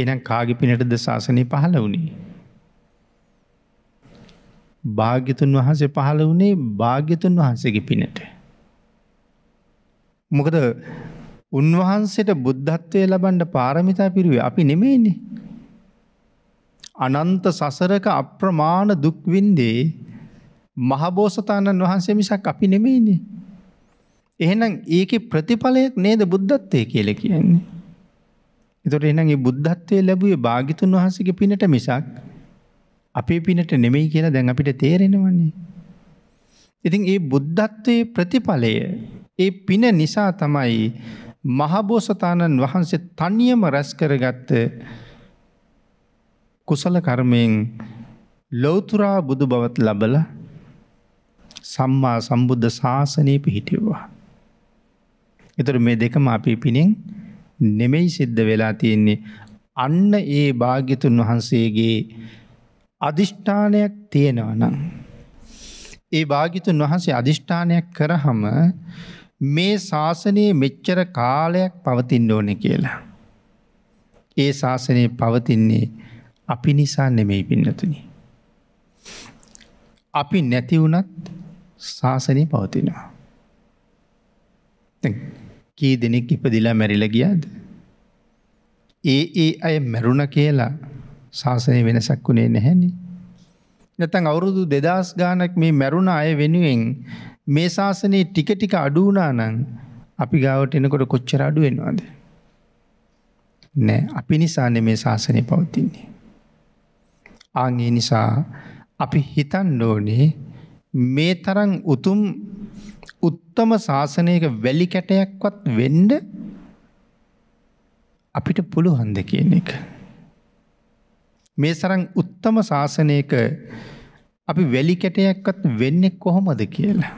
එනම් කාගි පිනටද ශාසනය පහළ වනේ. භාග්‍යතුන් වහන්සේ පහළ වනේ භාග්‍යතුන් වහන්සේගේ පිනට. මොකද උන්වහන්සේට බුද්ධත්වය ලබන්ඩ පාරමිතා පිරුවේ අපි නෙමේනේ. අනන්ත සසරක අප්‍රමාණ දුක්වින්දේ මහබෝසතාණන් වහන්සේ මිසක් අපි නෙමෙයිනේ. එහෙනම් ඒකේ ප්‍රතිඵලයක් නේද බුද්ධත්වයේ කියලා කියන්නේ. ඒතකොට එහෙනම් මේ බුද්ධත්වයේ ලැබුවේ භාග්‍යතුන් වහන්සේගේ පිනට මිසක් අපේ පිනට නෙමෙයි කියලා දැන් අපිට තේරෙනවනේ. ඉතින් මේ බුද්ධත්වයේ ප්‍රතිඵලය ඒ පින නිසා තමයි මහබෝසතාණන් වහන්සේ තනියම රැස් කරගත්ත කුසල කර්මයෙන් ලෝතුරා බුදු බවත් ලබල සම්මා සම්බුද්ධ ශාසනය පිහිටිව්වා. එතුර මේ දෙකම අපි පිණින් නෙමෙයි සිද්ධ වෙලා තියෙන්නේ අන්න ඒ භාග්‍යතුන් වහන්සේගේ අධිෂ්ඨානයක් තියෙනවනම්. ඒ භාගිතුන් වහන්සේ අධිෂ්ඨානයක් කරහම මේ ශාසනයේ මෙච්චර කාලයක් පවතින්න ඕන කියලා. ඒ ශාසනය පවතින්නේ අපි නිසා නෙමෙයි පින්නතුනි. අපි නැති වුනත් ශාසනය පවතිනවා. කී දෙනෙක් ඉපදිලා මැරිල ගියාද. ඒ ඒ අය මැරුණ කියලා ශාසනය වෙනසක් වුණේ නැහැනි. නැතන් අවුරුදු දෙදස් ගානක් මේ මැරුණ අය වෙනුවෙන් මේ ශාසනයේ ටික ටික අඩු වුණා නම් අපි ගාවට එනකොට කොච්චර අඩු වෙනවද? නෑ අපි නිසානේ මේ ශාසනය පවතින්නේ. ආන් ඒ නිසා අපි හිතන්න ඕනේ මේ තරම් උතුම් උත්තම ශාසනයක වැලි කැටයක්වත් වෙන්න අපිට පුළුවන්ද කියන එක. මේ තරම් උත්තම ශාසනයක අපි වැලි කැටයක්වත් වෙන්නේ කොහොමද කියලා.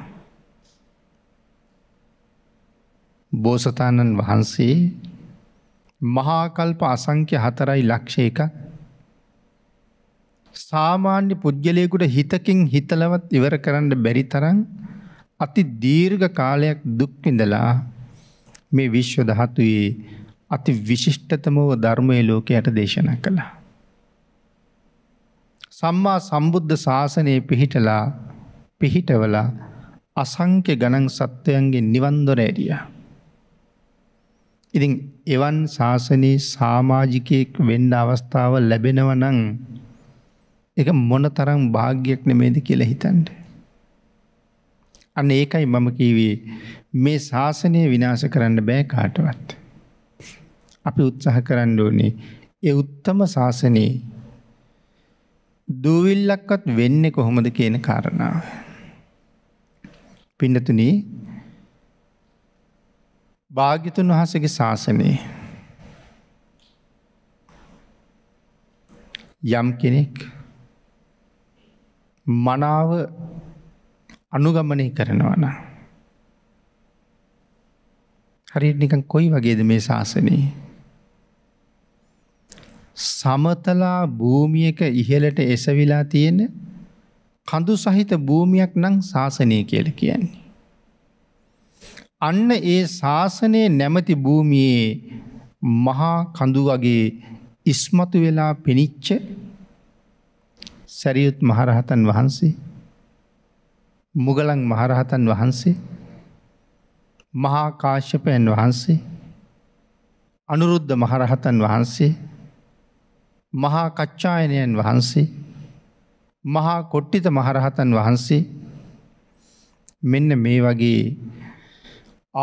බෝසතාණන් වහන්සේ මහාකල්ප අසංක්‍ය හතරයි ලක්ෂ එක සාමාන්‍ය පුද්ගලයකුට හිතකින් හිතලවත් ඉවර කරන්න බැරි තරන් අති දීර්ඝ කාලයක් දුක්විඳලා මේ විශ්ව දහතුයේ අති විශිෂ්ටතමව ධර්මය ලෝකයට දේශන කළා. සම්මා සම්බුද්ධ ශාසනයේ පිහිටලා පිහිටවලා අසංක්‍ය ගණන් සත්වයන්ගේ නිවන්දොර ඇරියා. ඉතින් එවන් ශාසනයේ සාමාජිකයෙක් වෙන්න අවස්ථාව ලැබෙනව නම් එක මොන තරම් භාග්‍යයක් නෙමේද කියලා හිතන්ට. අන්න ඒකයි මම කීවේ මේ ශාසනය විනාශ කරන්න බෑ කාටවත්. අපි උත්සාහ කරන්න ඕනේ ඒ උත්තම ශාසනයේ දූවිල්ලක්වත් වෙන්නේ කොහොමද කියන කාරණාව. පින්නතුනී භාගිතුන් වහසගේ ශාසනයේ යම් කෙනෙක් මනාව අනුගමනය කරනවන. හරියට නිකන් කොයි වගේද මේ ශාසනයේ. සමතලා භූමියක ඉහලට එසවිලා තියෙන කඳු සහිත භූමියක් නං ශාසනය කියල කියන්නේ. අන්න ඒ ශාසනය නැමති භූමියේ මහා කඳු වගේ ඉස්මතු වෙලා පිණිච්ච සැරියුත් මහරහතන් වහන්සේ මුගලන් මහරහතන් වහන්සේ මහා කාශ්‍යපයන් වහන්සේ අනුරුද්ධ මහරහතන් වහන්සේ මහා කච්ඡායනයන් වහන්සේ මහා කොට්ටිත මහරහතන් වහන්සේ මෙන්න මේ වගේ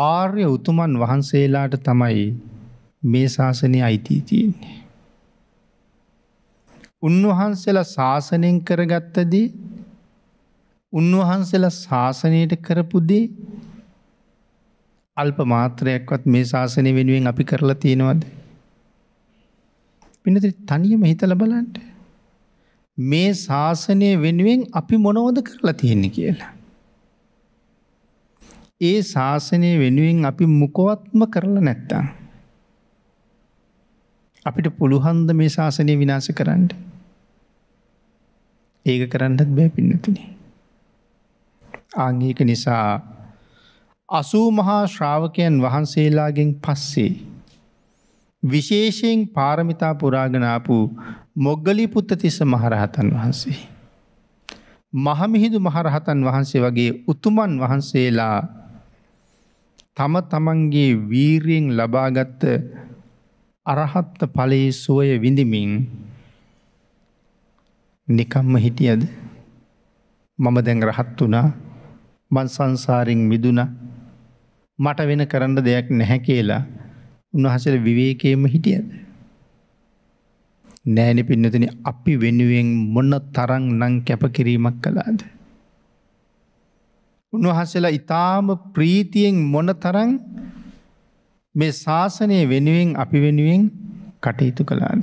ආර්ය උතුමන් වහන්සේලාට තමයි මේ ශාසනය අයිතිී තියෙන්නේ. උන්වහන්සේලා ශාසනයෙන් කරගත්තදී උන්වහන්සේලා ශාසනයට කරපුදේ අල්ප මාත්‍රයක්වත් මේ ශාසනය වෙනුවෙන් අපි කරලා තියෙනවද. පිනති තනියම හිතල බලන්ට. මේ ශාසනය වෙනුවෙන් අපි මොනෝද කරලා තියෙන්නේ කියලා. ඒ ශාසනය වෙනුවෙන් අපි මුකොවත්ම කරලා නැත්තං. අපිට පුළහන්ද මේ ශාසනය විනාස කරන්න. ඒක කරන්නත් බෑ පින්නතුනේ. ආංගික නිසා අසූ මහා ශ්‍රාවකයන් වහන්සේලාගෙන් පස්සේ. විශේෂයෙන් පාරමිතා පුරාගනාපු මොග්ගලි පුත්තතිස්ස මහරහතන් වහන්සේ. මහමිහිදු මහරහතන් වහන්සේ වගේ උතුමන් වහන්සේලා තම තමන්ගේ වීරයෙන් ලබාගත්ත අරහත්ත පලයේ සෝය විඳිමින් නිකම්ම හිටියද මම දැන් රහත් වනා මන් සංසාරෙන් මිදුන මට වෙන කරන්න දෙයක් නැහැ කියලා උන්වහසර විවේකයම හිටියද. නෑන පින්නතින අපි වෙනුවෙන් මොන්න තරන් නං කැපකිරීමක් කලාද. උන්වහන්සේලා ඊටාම ප්‍රීතියෙන් මොනතරම් මේ ශාසනය වෙනුවෙන් අපි වෙනුවෙන් කටයුතු කළාද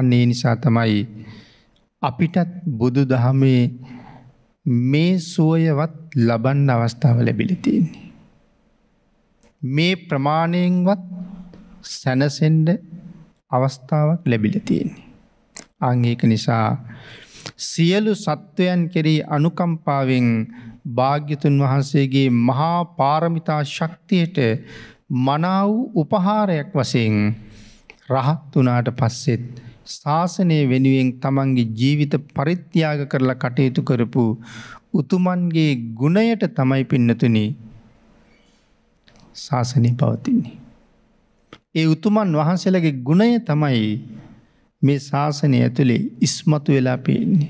අන්න ඒ නිසා තමයි අපිටත් බුදු දහමේ මේ සුවයවත් ලබන්න අවස්ථාව ලැබිලි තියෙන්නේ මේ ප්‍රමාණයෙන්වත් සැනසෙන්ඩ අවස්ථාවක් ලැබිල තියෙන්නේ අංඒක නිසා සියලු සත්වයන් කෙරෙහි අනුකම්පාවෙන් භාග්‍යතුන් වහන්සේගේ මහා පාරමිතා ශක්තියට මනාව උපහාරයක් වශයෙන් රහත් වුණාට පස්සෙත් ශාසනය වෙනුවෙන් තමන්ගේ ජීවිත පරිත්‍යාග කරලා කටයුතු කරපු උතුමන්ගේ ගුණයට තමයි පින්නතුනි ශාසනය පවතින්නේ. ඒ උතුමන් වහන්සේලගේ ගුණය තමයි මේ ශාසනය ඇතුළේ ඉස්මතු වෙලා පේන්නේ.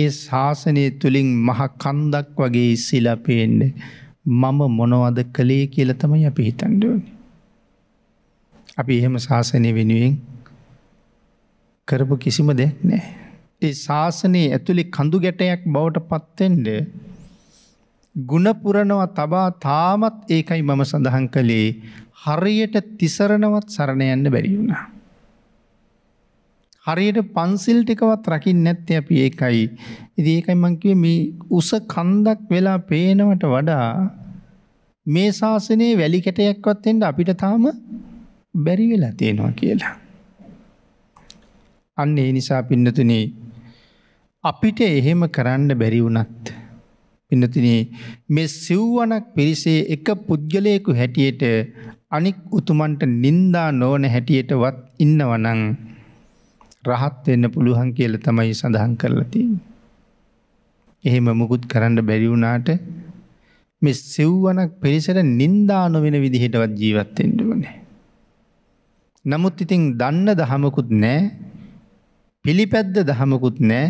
ඒ ශාසනය තුළින් මහ කන්දක් වගේ ඉස්සිලා පේන්න මම මොනවද කළේ කියල තමයි අපි හිතන්ඩුවන. අපි එහෙම ශාසනය වෙනුවෙන් කරපු කිසිම දෙයක් නෑ. ඒ ශාසනයේ ඇතුළි කඳු ගැටයක් බවට පත්තෙන්ඩ ගුණපුරණව තබා තාමත් ඒකයි මම සඳහන් කළේ හරියට තිසරණවත් සරණයන්න බැරි වුණා. හරියට පන්සිල් ටිකවත් රකින්නේ නැත්තේ අපි ඒකයි. ඉතින් ඒකයි මම කිව්වේ මේ උස කන්දක් වෙලා පේනවට වඩා මේ ශාසනයේ වැලි කැටයක්වත් එන්න අපිට තාම බැරි වෙලා තියෙනවා කියලා. අන්න ඒ නිසා පින්නතුනේ අපිට එහෙම කරන්න බැරි වුණත් පින්නතිනේ මේ සිව්වනක් පිරිසේ එක පුද්ගලයෙකු හැටියට අනික් උතුමන්ට නින්දා නොවන හැටියටවත් ඉන්නවනම් රහත් වෙන්න පුළුවන් කියල තමයි සඳහන් කරලතින්. එහෙම මුකුත් කරන්න බැරිවුනාට මෙ සෙව්වනක් පිරිසට නින්දා නොවෙන විදිහටවත් ජීවත්තෙන්ටුවනේ. නමුත් ඉතින් දන්න දහමකුත් නෑ පිළිපැද්ද දහමකුත් නෑ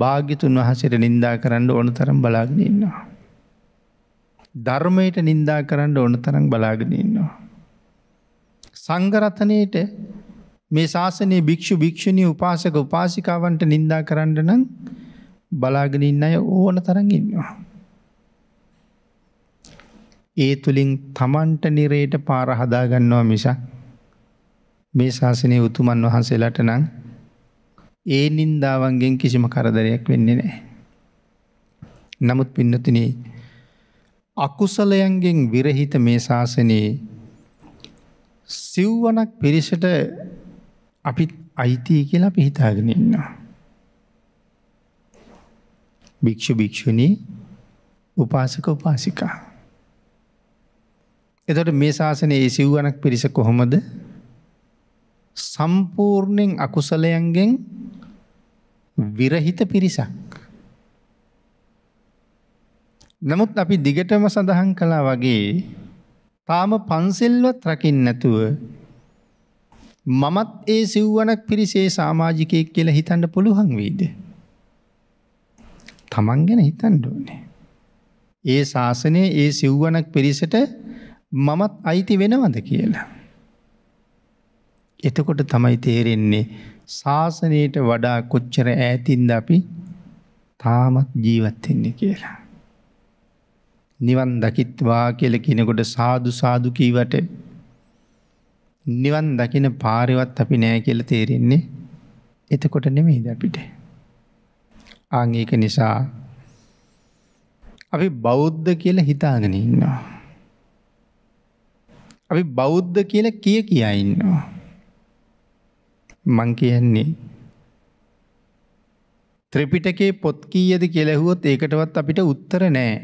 භාගිතුන් වහසට නින්දා කරන්න ඕන තරම් බලාගෙන ඉන්නවා. ධර්මයට නින්දා කරන්න ඕන තරම් බලාගෙන ඉන්නවා. සංගරතනයට මේ ශාසනයේ භික්ෂු භික්ෂුණී උපාසක උපාසිකාවන්ට නින්දා කරන්න නම් බලාගෙන ඉන්න අය ඕන තරම් ඉන්නවා. ඒ තුලින් Tamanට නිරේට පාර හදා ගන්නවා මිසක් මේ ශාසනයේ උතුමන් වහන්සේලාට නම් ඒ නින්දාවන්ගෙන් කිසිම කරදරයක් වෙන්නේ නැහැ. නමුත් පින්නතිනි අකුසලයන්ගෙන් විරහිත මේ ශාසනයේ සිව්වනක් පිරිසට අපිත් අයිති කියලා අපි හිතාගෙන ඉන්නවා. භික්ෂු භික්ෂුණී උපාසක උපාසිකා. එතට මේ ශාසනයේ සිව්ුවනක් පිරිස කොහොමද සම්පූර්ණයෙන් අකුසලයන්ගෙන් විරහිත පිරිසක්. නමුත් අපි දිගටම සඳහන් කලා වගේ තාම පන්සිල්වත් රකිින් නැතුව මමත් ඒ සිව්වනක් පිරිසේ සාමාජිකයෙක් කියලා හිතන්න පුළුවන් වීද. තමන් ගැන හිතන්න ඕනේ. ඒ ශාසනය ඒ සිව්වනක් පිරිසට මමත් අයිති වෙනවද කියලා. එතකොට තමයි තේරෙන්නේ ශාසනයට වඩා කොච්චර ඈතින්ද අපි තාමත් ජීවත්වෙන්නේ කියලා. නිවන් දකිත්වා කියල කෙනකොට සාදු සාදු කීවට නිවන් දකින පාරවත් අපි නෑ කියල තේරෙන්නේ එතකොට නෙමෙහිද අපිට. ආංඒක නිසා අපි බෞද්ධ කියල හිතාගෙන ඉන්නවා. අපි බෞද්ධ කියල කිය කියා ඉන්නවා. මං කියන්නේ ත්‍රපිටකේ පොත් කීයද කෙලැහුවොත් ඒකටවත් අපිට උත්තර නෑ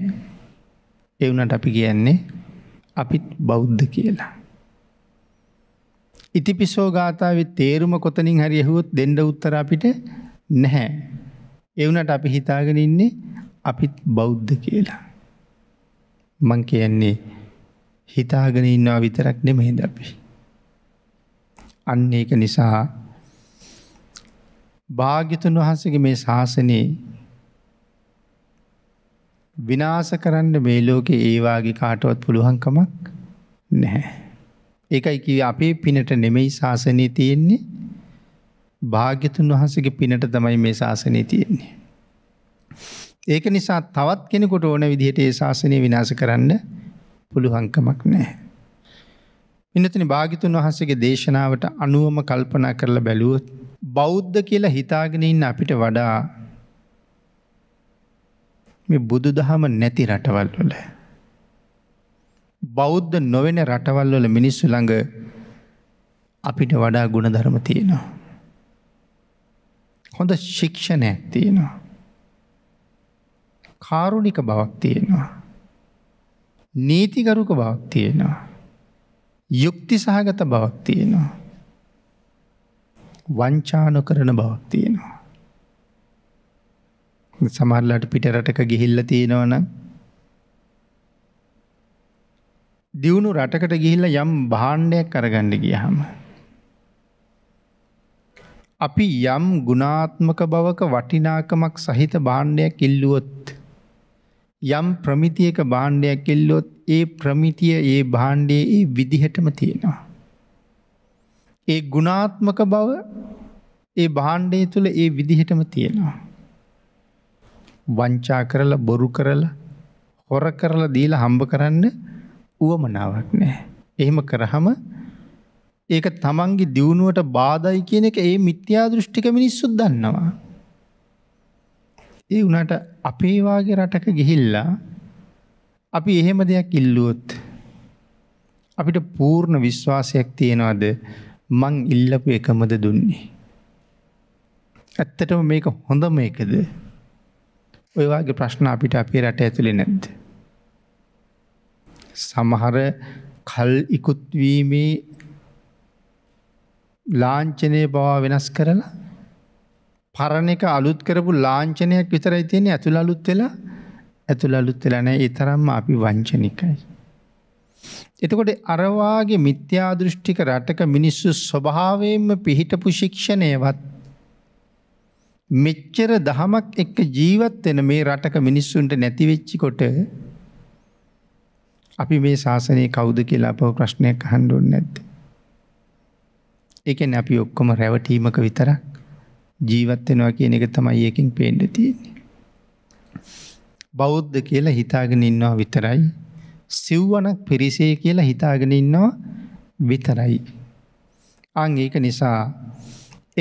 එවුනට අපි කියන්නේ අපිත් බෞද්ධ කියලා. ඉතිපිසෝ ගාථාවේ තේරුම කොතනින් හරි ඇහුවොත් දෙන්න උත්තර අපිට නැහැ. ඒ වුණාට අපි හිතාගෙන ඉන්නේ අපිත් බෞද්ධ කියලා. මං කියන්නේ හිතාගෙන ඉන්නවා විතරක් නෙමෙයි අපි. අන්න ඒක නිසා භාග්‍යතුන් වහන්සේගේ මේ ශාසනයේ විනාශ කරන්න මේ ලෝකේ ඒ වාගේ කාටවත් පුළුවන් කමක් නැහැ. එකයි කිව අපේ පිනට නෙමෙයි ශාසනය තියෙන්නේ භාග්‍යතුන් වහසගේ පිනට තමයි මේ ශාසනය තියෙන්නේ. ඒක නිසා තවත් කෙනෙකොට ඕන විදිහට ඒ ශාසනය විනාස කරන්න පුළුහංකමක් නෑ. ඉන්නතින භාගිතුන් වහසගේ දේශනාවට අනුවම කල්පනා කරලා බැලුවොත් බෞද්ධ කියලා හිතාගෙන ඉන්න අපිට වඩා මේ බුදු දහම නැති රටවල් වල. බෞද්ධ නොවෙන රටවල් වල මිනිස්සු ළඟ අපිට වඩා ගුණධර්ම තියෙනවා. හොඳ ශික්ෂණයක් තියෙනවා. කාරුණික බවක් තියෙනවා. නීතිගරුක බවක් තියෙනවා. යුක්ති සහගත බවක් තියෙනවා. වංචාන කරන බවක් තියෙනවා. සමරලට පිටරටක ගිහිල්ල තියෙනවනම් දියුණු රටකට ගිහිල්ල යම් භාණ්ඩයක් අරගණ්ඩ ගියහම. අපි යම් ගුණාත්මක බවක වටිනාකමක් සහිත භාණ්ඩයක් ඉල්ලුවොත්. යම් ප්‍රමිතියක භාණ්ඩයක් එල්ලොත් ඒ ප්‍රමිතිය ඒ භාණ්ඩයේ ඒ විදිහටම තියෙනවා. ඒ ගුණාත්මක බව ඒ භාණ්ඩය තුළ ඒ විදිහටම තියෙනවා. වංචා කරලා බොරු කරලා හොර කරලා දීලා හම්බ කරන්න උවමනාවක් නෑ. එහෙම කරහම ඒක තමන්ගේ දියුණුවට බාධයි කියන එක ඒ මිත්‍යා දෘෂ්ටික මිනිස්සුත් දන්නවා. ඒ වුණට අපේවාගේ රටක ගිහිල්ලා අපි එහෙම දෙයක් ඉල්ලුවොත් අපිට පූර්ණ විශ්වාසයක් තියෙනවද මං ඉල්ලපු එකමද දුන්නේ. ඇත්තටම මේක හොඳම එකද. ඔයවාගේ ප්‍රශ්න අපිට අපේ රට ඇතුළි නැද්ද. සමහර කල් ඉකුත්වීමේ ලාංචනය බව වෙනස් කරලා පරණ එක අලුත් කරපු ලාංචනයක් විතරයි තියෙන ඇතුළ අලුත් වෙලා ඇතුළ අලුත් වෙලා නෑ ඒ තරම්ම අපි වංචනිකයි. එතකොට අරවාගේ මිත්‍යාදෘෂ්ටික රටක මිනිස්සු ස්වභාවයෙන්ම පිහිටපු ශික්ෂණයවත් මෙච්චර දහමක් එක්ක ජීවත් වෙන මේ රටක මිනිස්සුන්ට නැතිවෙච්චි කොට අපි මේ ශාසනයේ කවුද කියලා අපව ප්‍රශ්නයක් අහන්ඩුන් නැද්ද. එකන අපි ඔක්කොම රැවටීමක විතරක් ජීවත්වෙනවා කියන එක තමයි ඒකින් පේන්ඩ තියෙන්නේ. බෞද්ධ කියලා හිතාගෙන ඉන්නවා විතරයි සිව්වනක් පිරිසේ කියලා හිතාගෙන ඉන්නවා විතරයි. අං ඒක නිසා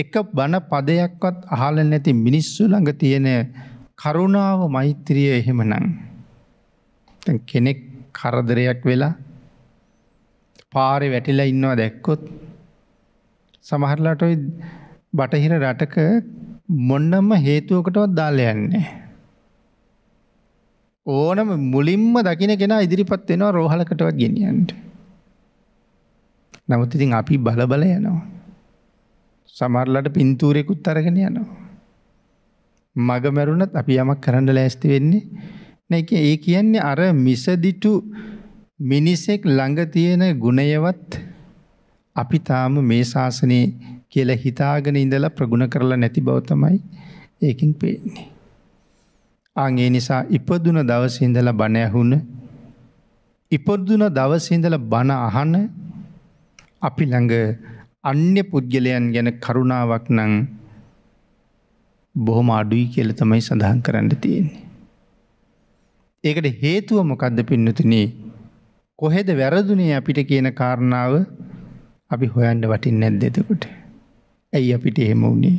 එක බණ පදයක්වත් අහල නැති මිනිස්සු ළඟ තියෙන කරුණාව මෛත්‍රිය එහෙම නං. කෙනෙක් කරදරයක් වෙලා පාරෙ වැටිලා ඉන්නවා දැක්කොත් සමහරලාට ඔයි බටහිර රටක මොන්නම්ම හේතුවකටවත් දාල යන්නේ. ඕනම මුලින්ම දකින කෙන ඉදිරිපත් වෙනවා රෝහලකටවත් ගෙනියන්ට. නමුත් ඉතින් අපි බලබල යනවා. සමරලට පින්තූරෙකුත් අරගෙන යනවා. මග මැරුණත් අපි යමක් කරන්න ලෑස්ති වෙන්නේ නෑ ඒ කියන්නේ අර මිසදිටු මිනිසෙක් ළඟ තියෙන ගුණයවත් අපි තාම මේ ශාසනයේ කියලා හිතාගෙන ඉඳලා ප්‍රගුණ කරලා නැති බව තමයි ඒකින් පේන්නේ. ආන් ඒ නිසා ඉපදුන දවසේ ඉඳලා බණ ඇහුණ ඉපදුන දවසේ ඉඳලා බණ අහන අපි ළඟ අන්‍ය පුද්ගලයන් ගැන කරුණාවක් නම් බොහොම අඩුයි කියලා තමයි සඳහන් කරන්න තියෙන්නේ. ඒකට හේතුව මොකක්ද පින්නතුනේ කොහෙද වැරදුනේ අපිට කියන කාරණාව අපි හොයන්ඩ වටින් නැද්ද එතකොට. ඇයි අපිට එහෙම වුණේ.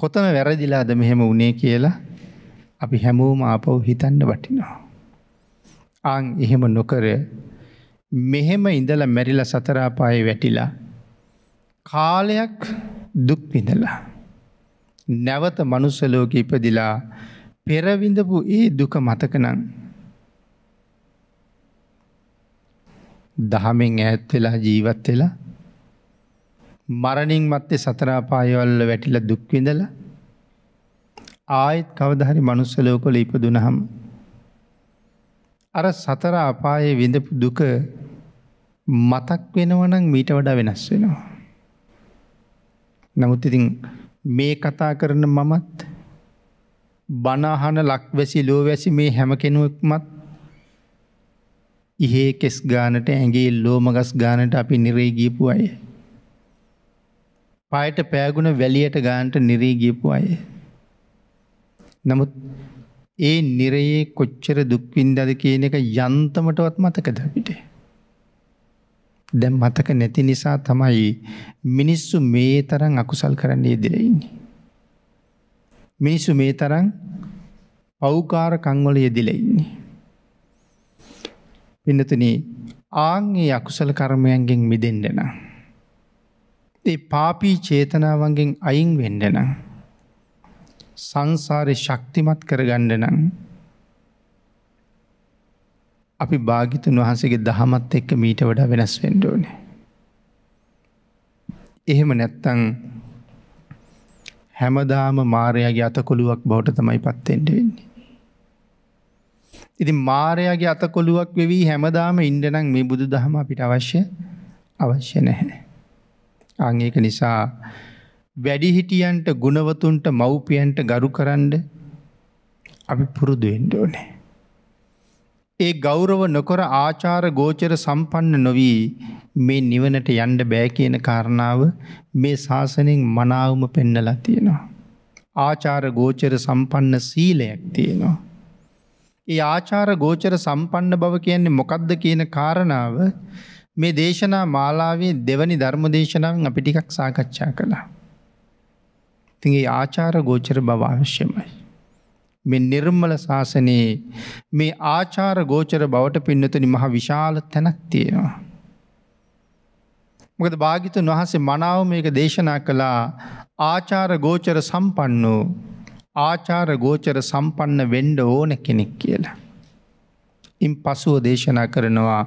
කොතන වැරදිලාද මෙහෙම වුණේ කියලා අපි හැමෝම ආපව් හිතන්න වටිනවා. ආං එහෙම නොකර මෙහෙම ඉඳල මැරිල සතරාපාය වැටිලා කාලයක් දුක් පිඳලා. නැවත මනුස්සලෝක ඉපදිලා පෙරවිඳපු ඒ දුක මතකනං දහමෙන් ඈත් වෙලා ජීවත් වෙලා මරණින් මත්තේ සතරාපායවල්ල වැටිලා දුක්විඳලා ආයෙත් කවදහරි මනුස්සලෝකොල ඉපදුනහම අර සතර අපායේ විඳපු දුක මතක් වෙනවනම් මීට වඩා වෙනස් වෙනවා. නමුත් ඉතින් මේ කතා කරන මමත් බනහන ලක්වැසි ලෝවැසි මේ හැම කෙනුවෙක්මත් ඉහේ කෙස් ගානට ඇගේ ලෝමගස් ගානට අපි නිරේ ගීපු අය. පායට පෑගුණ වැලියට ගාන්ට නිරේ ගීපු අය. නමුත් ඒ නිරයේ කොච්චර දුක්වින්දද කියන එක යන්තමටවත් මතකද අපිට. දැම් මතක නැති නිසා තමයි මිනිස්සු මේ තරන් අකුසල් කරන්නේ දිරෙන්නේ. මිනිස්සු මේ තරන් පෞකාර කංවල යෙදිල ඉන්නේ. පින්නතුන ආංගේ අකුසල කර්මයන්ගෙන් මිදෙන්ඩෙන. ඒ පාපී චේතනාවන්ගෙන් අයින් වෙන්ඩෙන. සංසාරය ශක්තිමත් කරගණ්ඩනම්. අපි භාගිතුන් වහන්සේගේ දහමත් එක්ක මීට වඩා වෙනස් වෙන්ඩෝනේ. එහෙම නැත්තං හැමදාම මාරයාගේ අතකොළුවක් බවට තමයි පත්තෙන්ට වෙන්නේ. ඉති මාරයාගේ අතකොළුවක් වෙවී හැමදාම ඉන්ඩනං මේ බුදු දහම අපිට අවශ්‍ය අවශ්‍ය නැහැ. අංඒක නිසා වැඩිහිටියන්ට ගුණවතුන්ට මව්පියන්ට ගරු කරන්න අපි පුරුදුුවෙන්ඩ ඕනෑ. ඒ ගෞරව නොකර ආචාර ගෝචර සම්පන්න නොවී මේ නිවනට යන්ඩ බෑ කියන කාරණාව මේ ශාසනෙන් මනාවම පෙන්නලා තියෙනවා. ආචාර ගෝචර සම්පන්න සීලයක් තියෙනවා. ඒ ආචාර ගෝචර සම්පන්න බව කියන්නේ මොකක්ද කියන කාරණාව මේ දේශනා මාලාවේ දෙවනි ධර්ම දේශනාවෙන් අපි ටිකක් සාකච්ඡා කළා. ඉතින් ඒ ආචාර ගෝචර බව අවශ්‍යමයි. මේ නිර්මල ශාසනයේ මේ ආචාර ගෝචර බවට පින්නතුනි මහ විශාල තැනක් තියෙනවා. මොකද භාගිතුන් වහන්සේ මනාව මේක දේශනා කළා ආචාර ගෝචර සම්පන්නෝ ආචාර ගෝචර සම්පන්න වෙන්ඩ ඕන කෙනෙක් කියලා. ඉන් පසුව දේශනා කරනවා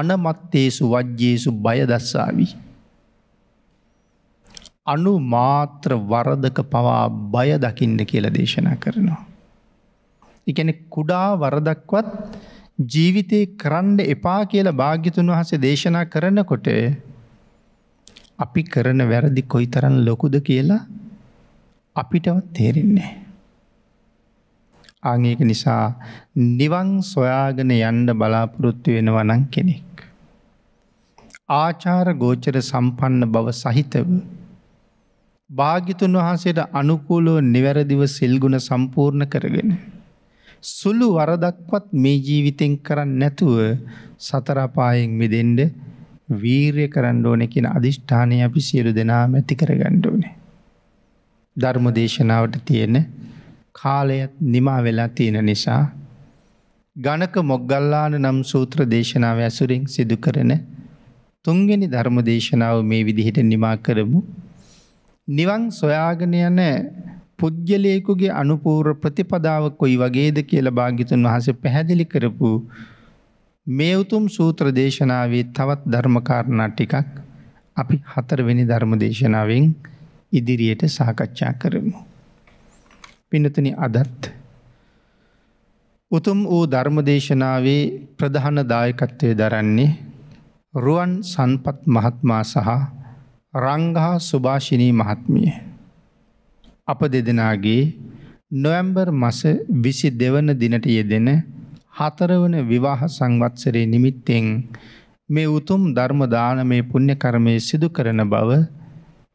අනමත්තේසු වජ්‍යේසු බයදස්සාවී. අනු මාත්‍ර වරදක පවා බය දකින්න කියල දේශනා කරනවා. එකන කුඩා වරදක්වත් ජීවිතය කරන්න එපා කියලා භාග්‍යතුන් වහසේ දේශනා කරනකොට අපි කරන වැරදි කොයි තරන් ලොකුද කියලා අපිටවත් තේරෙන්නේ. ආගේක නිසා නිවන් සොයාගෙන යන්ඩ බලාපොරොත්තු වෙනවනං කෙනෙක්. ආචාර ගෝචර සම්පන්න බව සහිතව භාගිතුන් වහන්සේට අනුකූලෝ නිවැරදිව සිල්ගුණ සම්පූර්ණ කරගෙන. සුළු වරදක්වත් මේ ජීවිතෙන් කරන්න නැතුව සතරපායෙන් මිදෙන්ඩ වීර්ය කරන්න ඕන කියෙන අධිෂ්ඨානය අපි සියලු දෙනා මැති කරගණ්ඩ ඕනේ. ධර්ම දේශනාවට තියෙන කාලයත් නිමා වෙලා තියෙන නිසා ගණක මොග්ගල්ලාන නම් සූත්‍ර දේශනාව ඇසුරෙන් සිදු කරන තුන්ගනි ධර්ම දේශනාව මේ විදිහට නිමා කරමු. නිවන් සොයාගෙන යන පුද්ගලයෙකුගේ අනුපූර ප්‍රතිපදාව කොයි වගේද කියලා භාග්‍යතුන් වහන්සේ පැහැදිලි කරපු මේ උතුම් සූත්‍ර දේශනාවේ තවත් ධර්ම කාරණා ටිකක් අපි හතරවෙනි ධර්ම දේශනාවෙන් ඉදිරියට සාකච්ඡා කරමු. පින්නතනි අදත් උතුම් වූ ධර්මදේශනාවේ ප්‍රධාන දායකත්වය දරන්නේ රුවන් සන්පත් මහත්මා සහ රංගහා සුභාෂිනී මහත්මිය. අප දෙදෙනාගේ නොවැම්බර් මස විසි දෙවන දිනට යෙදෙන හතරවන විවාහ සංවත්සරය නිමිත්තෙන් මේ උතුම් ධර්මදාන මේ පුුණ්්‍ය කරමය සිදු කරන බව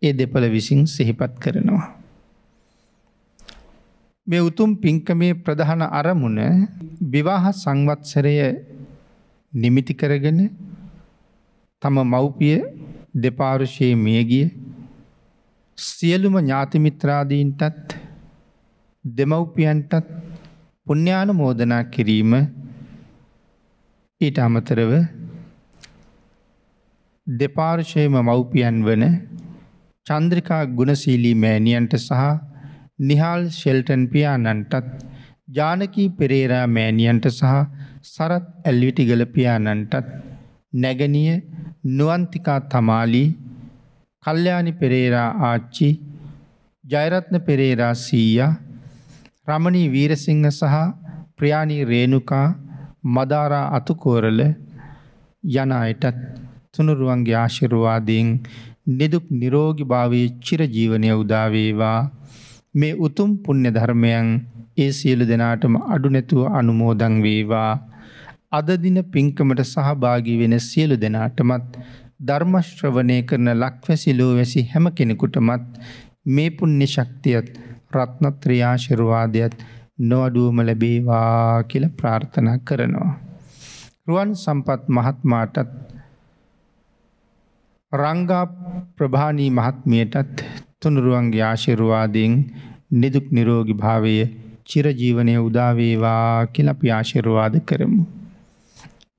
ඒ දෙපළ විසින් සිහිපත් කරනවා. මේ උතුම් පින්කමේ ප්‍රධාන අරමුණ විවාහ සංවත්සරය නිමිති කරගෙන තම මව්පිය දෙපාරුෂයේ මියගිය සියලුම ඥාතිමිත්‍රාදීන්ටත් දෙමව්පියන්ටත් පුුණ්‍යානු මෝදනා කිරීම ඊට අමතරව දෙපාර්ශයම මව්පියන් වන චන්ද්‍රිකා ගුණසීලී මෑණියන්ට සහ නිහාල් ෂෙල්ටන් පියාණන්ටත් ජානකී පෙරේරා මෑණියන්ට සහ සරත් ඇල්ලිටිගල පියාණන්ටත් නැගනිය නුවන්තිකා තමාලී කල්්‍යයානි පෙරේරා ආච්චි ජයරත්න පෙරේරා සීය රමණී වීරසිංහ සහ ප්‍රියාණී රේණුකා මදාරා අතුකෝරල යන අයටත් තුනුරුවන්ගේ ආශිරුවාදයෙන් නිදුක් නිරෝගි භාවයේ චිරජීවනය උදාවේවා මේ උතුම් පුුණ්‍ය ධර්මයන් ඒ සියලු දෙනාටම අඩු නැතුව අනුමෝදං වේවා අදදින පින්කමට සහභාගි වෙන සියලු දෙනාටමත් ධර්මශ්‍රවනය කරන ලක්වැසිලෝ වැසි හැම කෙනෙකුටමත් මේ පුුණ්‍ය ශක්තියත් රත්නත්‍රයාශිරවාදයත් නොවඩුවම ලැබේවා කියල ප්‍රාර්ථනා කරනවා. රුවන් සම්පත් මහත්මාටත් රංගා ප්‍රභානී මහත්මියටත් තුනුරුවන්ගේ ආශිරුවාදයෙන් නිදුක් නිරෝගි භාවය චිරජීවනය උදාවේවා කියල අපි ආශිරුවාද කරමු.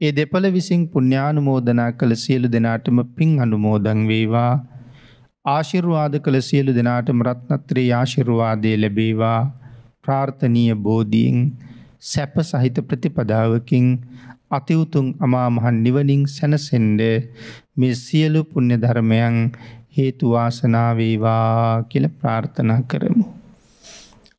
ඒ දෙපළ විසින් පුණ්‍යානුමෝදනා කළ සියලු දෙනාටම පින් අනුමෝදන් වේවා. ආශිර්වාද කළ සියලු දෙනාටම රත්නත්‍රේ ආශිර්වාදය ලැබේවා. ප්‍රාර්ථනීය බෝධීන් සැප සහිත ප්‍රතිපදාවකින් අතිවුතුන් අමා මහ නිවනින් සැනසෙන්න මේ සියලු පුණ්‍ය ධර්මයන් හේතු වාසනා වේවා කියලා ප්‍රාර්ථනා කරමු